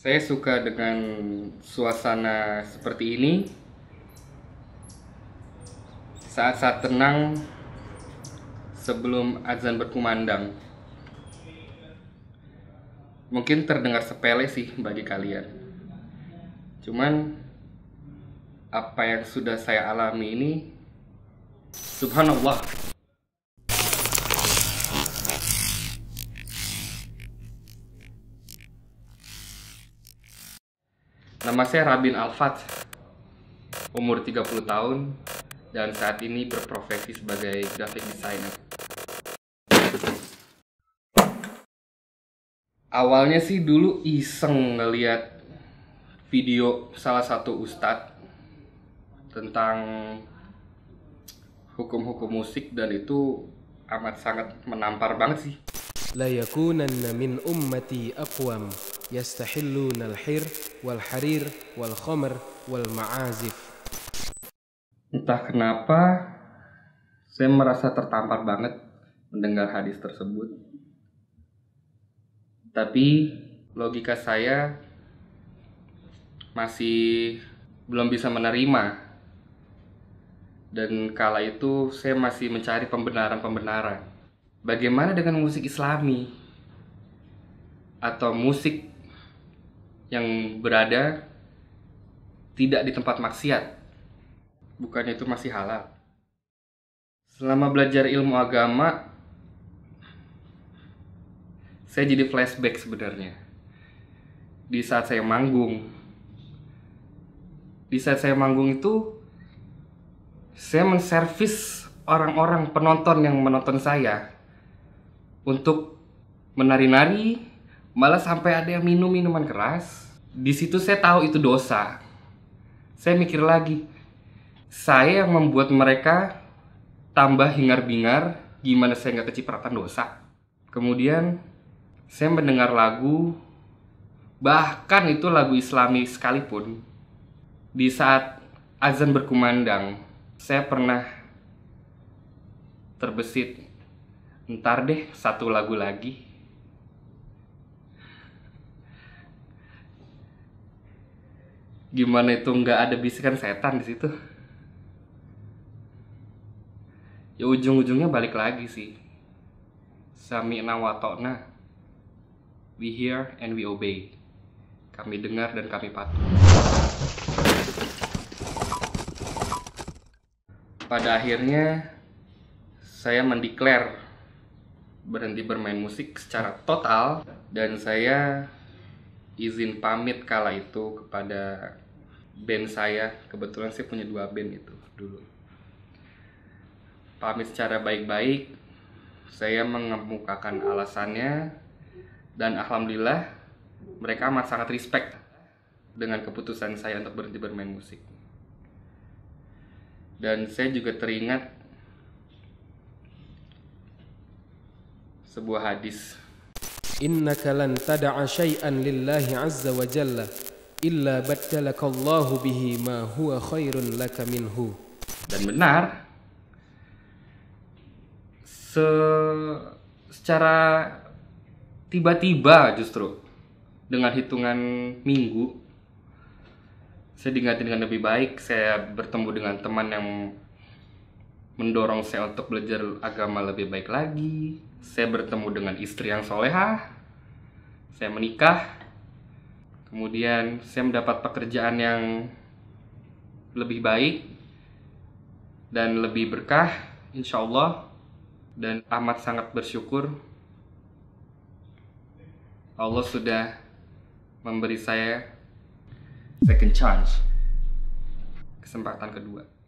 Saya suka dengan suasana seperti ini. Saat-saat tenang sebelum azan berkumandang. Mungkin terdengar sepele sih bagi kalian. Cuman apa yang sudah saya alami ini subhanallah Nama saya Rabin Alfat, umur 30 tahun, dan saat ini berprofesi sebagai graphic designer. Awalnya sih dulu iseng ngeliat video salah satu ustadz tentang hukum-hukum musik dan itu amat sangat menampar banget sih. La yakunanna min ummati aqwam yastahilluna al-hir wal harir wal khomer wal ma'azif entah kenapa saya merasa tertampar banget mendengar hadis tersebut tapi logika saya masih belum bisa menerima dan kala itu saya masih mencari pembenaran-pembenaran bagaimana dengan musik islami atau musik yang berada tidak di tempat maksiat. bukannya itu masih halal. Selama belajar ilmu agama, saya jadi flashback sebenarnya. Di saat saya manggung, di saat saya manggung itu, saya menservis orang-orang penonton yang menonton saya untuk menari-nari, malah sampai ada yang minum minuman keras di situ saya tahu itu dosa saya mikir lagi saya yang membuat mereka tambah hingar-bingar gimana saya nggak kecipratan dosa kemudian saya mendengar lagu bahkan itu lagu islami sekalipun di saat azan berkumandang saya pernah terbesit ntar deh satu lagu lagi gimana itu nggak ada bisikan setan di situ ya ujung-ujungnya balik lagi sih sami nawatokna we hear and we obey kami dengar dan kami patuh pada akhirnya saya mendeklar berhenti bermain musik secara total dan saya izin pamit kala itu kepada band saya kebetulan saya punya dua band itu dulu pamit secara baik-baik saya mengemukakan alasannya dan alhamdulillah mereka amat sangat respect dengan keputusan saya untuk berhenti bermain musik dan saya juga teringat sebuah hadis innaka lan tad'a syai'an lillahi azza wa jalla illa battalaka Allahu bihi ma huwa khairun laka minhu. Dan benar se secara tiba-tiba justru dengan hitungan minggu saya diingatkan dengan lebih baik saya bertemu dengan teman yang mendorong saya untuk belajar agama lebih baik lagi. Saya bertemu dengan istri yang solehah. Saya menikah. Kemudian saya mendapat pekerjaan yang lebih baik dan lebih berkah, insya Allah. Dan amat sangat bersyukur Allah sudah memberi saya second chance, kesempatan kedua.